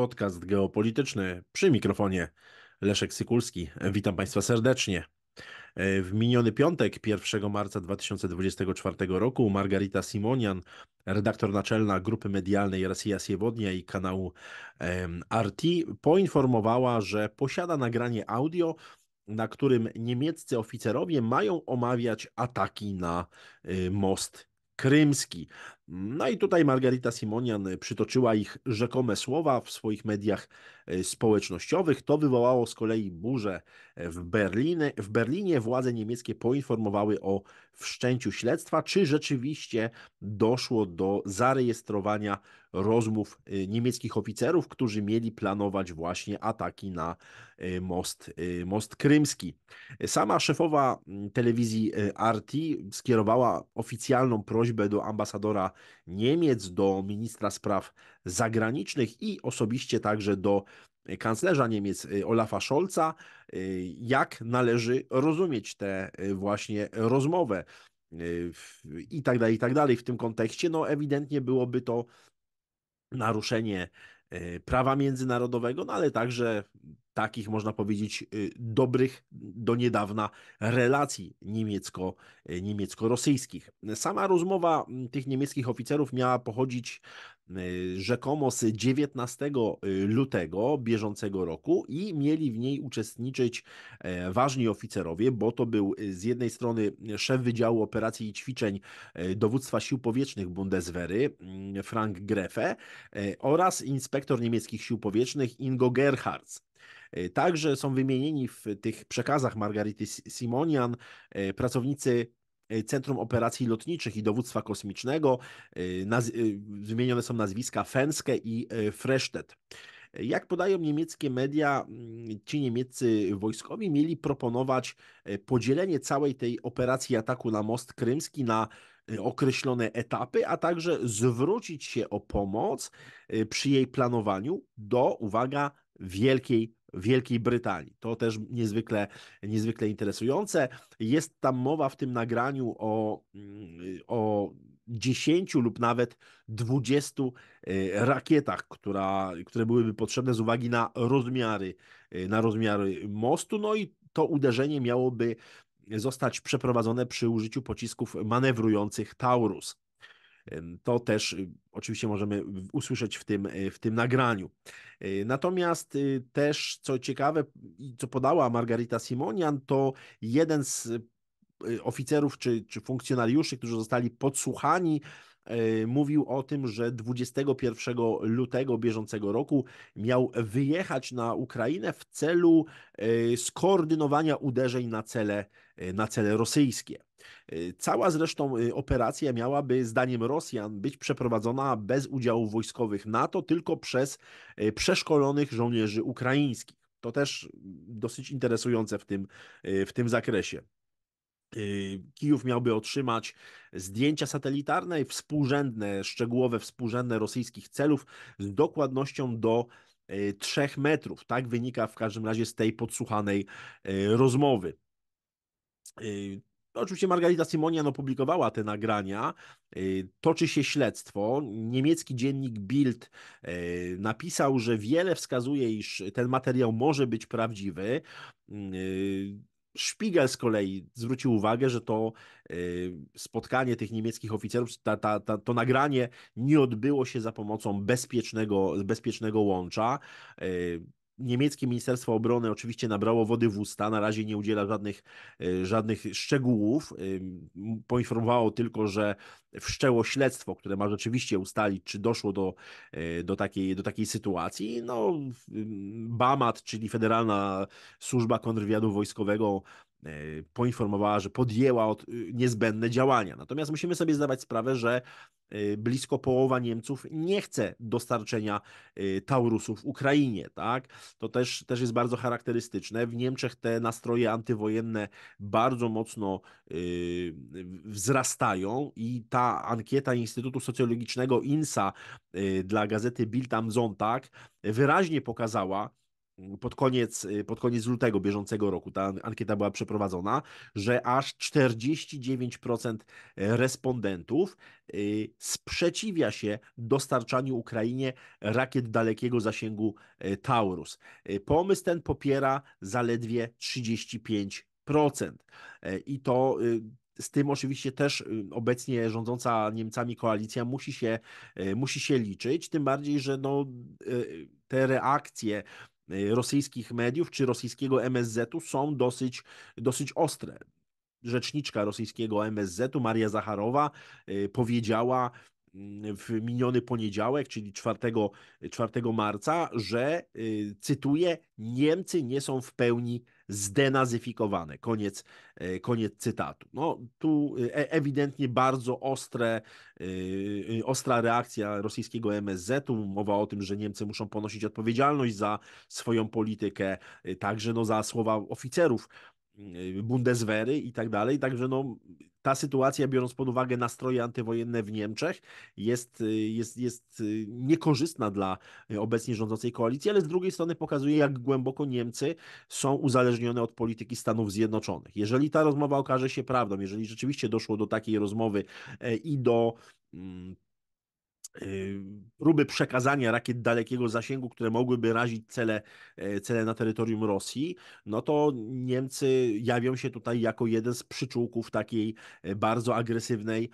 Podcast geopolityczny przy mikrofonie Leszek Sykulski. Witam Państwa serdecznie. E, w miniony piątek, 1 marca 2024 roku, Margarita Simonian, redaktor naczelna grupy medialnej Rosja Siewodnia i kanału RT, poinformowała, że posiada nagranie audio, na którym niemieccy oficerowie mają omawiać ataki na y, most krymski. No i tutaj Margarita Simonian przytoczyła ich rzekome słowa w swoich mediach e, społecznościowych. To wywołało z kolei burzę e, w Berlinie. W Berlinie władze niemieckie poinformowały o wszczęciu śledztwa, czy rzeczywiście doszło do zarejestrowania rozmów e, niemieckich oficerów, którzy mieli planować właśnie ataki na most, most krymski. Sama szefowa telewizji RT skierowała oficjalną prośbę do ambasadora Niemiec, do ministra spraw zagranicznych i osobiście także do e, kanclerza Niemiec e, Olafa Scholza, e, jak należy rozumieć tę właśnie rozmowę i tak dalej, i tak dalej w tym kontekście. No ewidentnie byłoby to naruszenie prawa międzynarodowego, no ale także takich, można powiedzieć, y, dobrych do niedawna relacji niemiecko, y, niemiecko-rosyjskich. Sama rozmowa tych niemieckich oficerów miała pochodzić y, rzekomo z 19 lutego bieżącego roku i mieli w niej uczestniczyć e, ważni oficerowie, bo to był z jednej strony szef Wydziału Operacji i Ćwiczeń e, Dowództwa Sił Powietrznych Bundeswehry Frank Greffe e, oraz inspektor niemieckich sił powietrznych Ingo Gerhards. E, także są wymienieni w tych przekazach Margarity Simonian e, pracownicy e, Centrum Operacji Lotniczych i Dowództwa Kosmicznego. Wymienione są nazwiska Fenske i Fresztet. Jak podają niemieckie media, mm, ci niemieccy wojskowi mieli proponować podzielenie całej tej operacji ataku na most krymski na określone etapy, a także zwrócić się o pomoc przy jej planowaniu do, uwaga, Wielkiej Wielkiej Brytanii. To też niezwykle, niezwykle interesujące. Jest tam mowa w tym nagraniu o, o 10 lub nawet 20 e, rakietach, która, które byłyby potrzebne z uwagi na rozmiary, e, na rozmiary mostu. No i to uderzenie miałoby zostać przeprowadzone przy użyciu pocisków manewrujących Taurus. To też y, oczywiście możemy usłyszeć w tym, y, w tym nagraniu. E, natomiast y, też, co ciekawe, co podała Margarita Simonian, to jeden z oficerów czy, czy funkcjonariuszy, którzy zostali podsłuchani, E, mówił o tym, że 21 lutego bieżącego roku miał wyjechać na Ukrainę w celu e, skoordynowania uderzeń na cele, e, na cele rosyjskie. Cała zresztą operacja miałaby, zdaniem Rosjan, być przeprowadzona bez udziału wojskowych NATO, tylko przez przeszkolonych żołnierzy ukraińskich. To też mm, dosyć interesujące w tym, w tym zakresie. Y, kijów miałby otrzymać zdjęcia satelitarne i współrzędne, szczegółowe współrzędne rosyjskich celów z dokładnością do 3 y, metrów. Tak wynika w każdym razie z tej podsłuchanej y, rozmowy. Oczywiście Margarita Simonian no, opublikowała te nagrania. Toczy się śledztwo. Niemiecki dziennik Bild napisał, że wiele wskazuje, iż ten materiał może być prawdziwy. Mm, Spiegel z kolei zwrócił uwagę, że to y, spotkanie tych niemieckich oficerów, ta, ta, ta, to nagranie nie odbyło się za pomocą bezpiecznego, bezpiecznego łącza. Y, niemieckie Ministerstwo Obrony oczywiście nabrało wody w usta, na razie nie udziela żadnych, e, żadnych szczegółów. E, poinformowało tylko, że wszczęło śledztwo, które ma rzeczywiście ustalić, czy doszło do, e, do, takiej, do takiej sytuacji. No, BAMAT, czyli Federalna Służba Kontrwywiadu Wojskowego, E, poinformowała, że podjęła od, y, niezbędne działania. Natomiast musimy sobie zdawać sprawę, że e, blisko połowa Niemców nie chce dostarczenia e, Taurusów Ukrainie, tak? To też, też jest bardzo charakterystyczne. W Niemczech te nastroje antywojenne bardzo mocno wzrastają i ta ankieta Instytutu Socjologicznego INSA dla gazety Bild am Sonntag wyraźnie pokazała, Mm, pod koniec, y, pod koniec lutego bieżącego roku ta ankieta była przeprowadzona, że aż 49% e, respondentów y, sprzeciwia się dostarczaniu Ukrainie rakiet dalekiego zasięgu e, Taurus. E, pomysł ten popiera zaledwie 35%. I to y, z tym oczywiście też obecnie rządząca Niemcami koalicja musi się, musi się liczyć, tym bardziej, że no, te reakcje E, rosyjskich mediów czy rosyjskiego MSZ-u są dosyć, dosyć ostre. Rzeczniczka rosyjskiego MSZ-u, Maria Zacharowa, e, powiedziała mm, w miniony poniedziałek, czyli 4, 4 marca, że, e, cytuję, Niemcy nie są w pełni zdenazyfikowane. Koniec, e, koniec cytatu. No, tu e, ewidentnie bardzo ostre, e, ostra reakcja rosyjskiego MSZ-u. Mowa o tym, że Niemcy muszą ponosić odpowiedzialność za swoją politykę, także no, za słowa oficerów Bundeswehry i tak dalej. Także no, ta sytuacja, biorąc pod uwagę nastroje antywojenne w Niemczech, jest, y, jest, jest y, niekorzystna dla y, obecnie rządzącej koalicji, ale z drugiej strony pokazuje, jak głęboko Niemcy są uzależnione od polityki Stanów Zjednoczonych. Jeżeli ta rozmowa okaże się prawdą, jeżeli rzeczywiście doszło do takiej rozmowy e, i do mm, Y, próby przekazania rakiet dalekiego zasięgu, które mogłyby razić cele, e, cele na terytorium Rosji, no to Niemcy jawią się tutaj jako jeden z przyczółków takiej e, bardzo agresywnej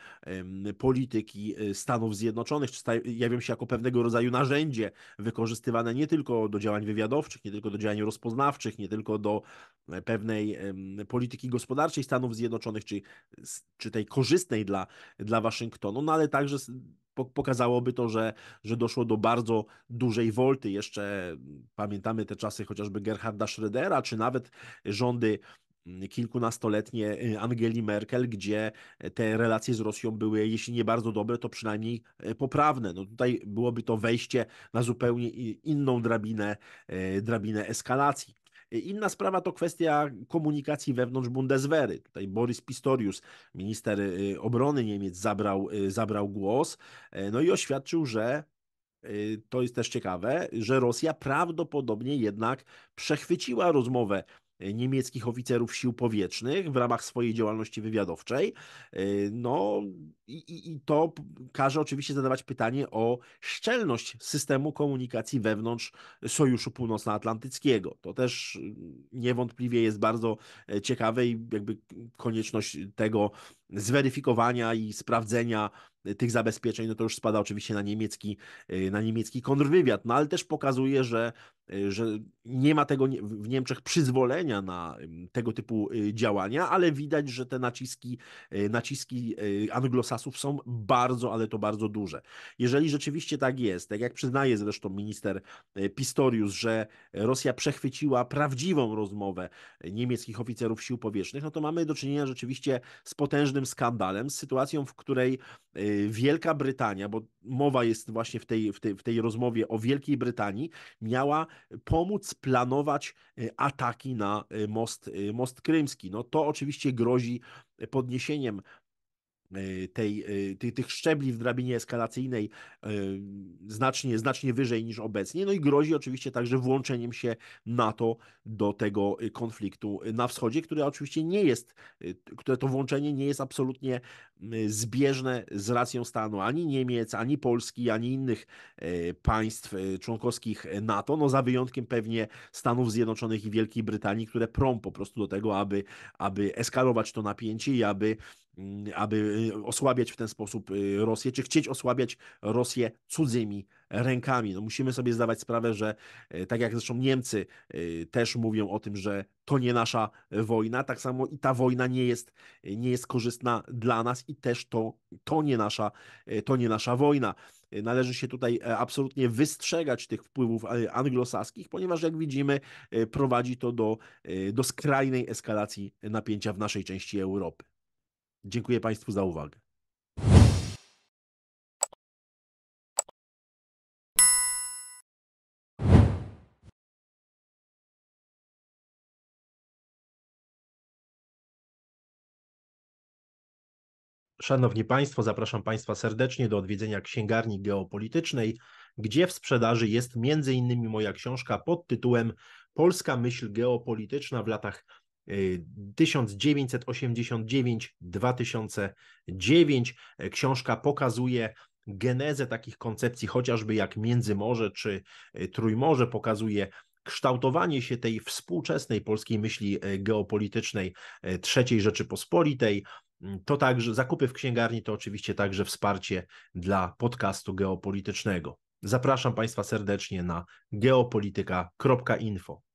polityki e, Stanów Zjednoczonych, czy jawią się jako pewnego rodzaju narzędzie wykorzystywane nie tylko do działań wywiadowczych, nie tylko do działań rozpoznawczych, nie tylko do pewnej polityki gospodarczej Stanów Zjednoczonych, czy, czy tej korzystnej dla, dla Waszyngtonu, no ale także pokazałoby to, że, że doszło do bardzo dużej wolty. Jeszcze mm, pamiętamy te czasy chociażby Gerharda Schrödera, czy nawet rządy mm, kilkunastoletnie y, Angeli Merkel, gdzie te relacje z Rosją były, jeśli nie bardzo dobre, to przynajmniej e, poprawne. No tutaj byłoby to wejście na zupełnie inną drabinę, e, drabinę eskalacji. E, inna sprawa to kwestia komunikacji wewnątrz Bundeswehry. Tutaj Boris Pistorius, minister e, obrony Niemiec, zabrał, e, zabrał głos no i oświadczył, że to jest też ciekawe, że Rosja prawdopodobnie jednak przechwyciła rozmowę niemieckich oficerów sił powietrznych w ramach swojej działalności wywiadowczej. E, no i, i to każe oczywiście zadawać pytanie o szczelność systemu komunikacji wewnątrz Sojuszu Północnoatlantyckiego. To też niewątpliwie jest bardzo e, ciekawe i jakby konieczność tego zweryfikowania i sprawdzenia e, tych zabezpieczeń, no to już spada oczywiście na niemiecki, na niemiecki kontrwywiad, no ale też pokazuje, że Y, że nie ma tego w Niemczech przyzwolenia na tego typu y, działania, ale widać, że te naciski, y, naciski anglosasów są bardzo, ale to bardzo duże. Jeżeli rzeczywiście tak jest, tak jak przyznaje zresztą minister Pistorius, że Rosja przechwyciła prawdziwą rozmowę niemieckich oficerów sił powietrznych, no to mamy do czynienia rzeczywiście z potężnym skandalem, z sytuacją, w której Wielka Brytania, bo mowa jest właśnie w tej, w tej, w tej rozmowie o Wielkiej Brytanii, miała pomóc planować y, ataki na y, most, y, most krymski. No to oczywiście grozi podniesieniem E, tej, e, tych, tych szczebli w drabinie eskalacyjnej e, znacznie, znacznie wyżej niż obecnie. No i grozi oczywiście także włączeniem się NATO do tego konfliktu na wschodzie, które oczywiście nie jest, które to włączenie nie jest absolutnie zbieżne z racją stanu ani Niemiec, ani Polski, ani innych państw członkowskich NATO, no za wyjątkiem pewnie Stanów Zjednoczonych i Wielkiej Brytanii, które prą po prostu do tego, aby, aby eskalować to napięcie i aby aby y, osłabiać w ten sposób y, Rosję, czy chcieć osłabiać Rosję cudzymi rękami. No musimy sobie zdawać sprawę, że y, tak jak zresztą Niemcy też mówią o tym, że to nie nasza wojna, tak samo i ta wojna nie jest, nie jest korzystna dla nas i też to, to, nie nasza, to nie nasza wojna. Należy się tutaj e, absolutnie wystrzegać tych wpływów e, anglosaskich, ponieważ jak widzimy, prowadzi to do, do skrajnej eskalacji napięcia w naszej części Europy. Dziękuję Państwu za uwagę. Szanowni Państwo, zapraszam Państwa serdecznie do odwiedzenia księgarni geopolitycznej, gdzie w sprzedaży jest m.in. moja książka pod tytułem Polska myśl geopolityczna w latach 1989-2009. Książka pokazuje genezę takich koncepcji, chociażby jak Międzymorze czy e, Trójmorze, pokazuje kształtowanie się tej współczesnej polskiej myśli e, geopolitycznej e, III Rzeczypospolitej. Mm, to także zakupy w księgarni to oczywiście także wsparcie dla podcastu geopolitycznego. Zapraszam Państwa serdecznie na geopolityka.info.